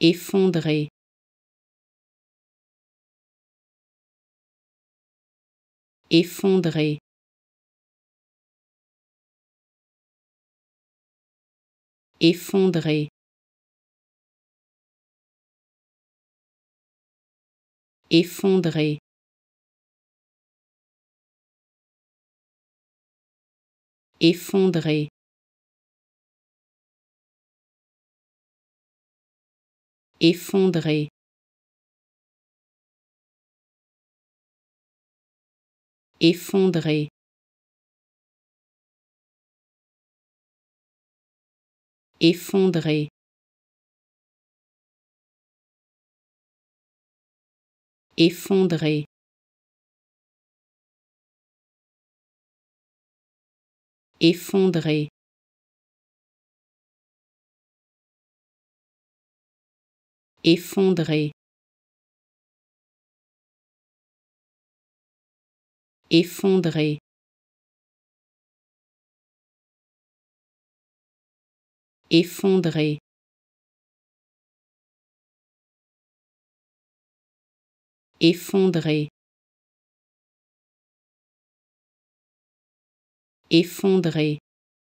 effondré effondré effondré effondré effondré effondré. Effondrer Effondrer Effondrer Effondrer effondré effondré effondré effondré effondré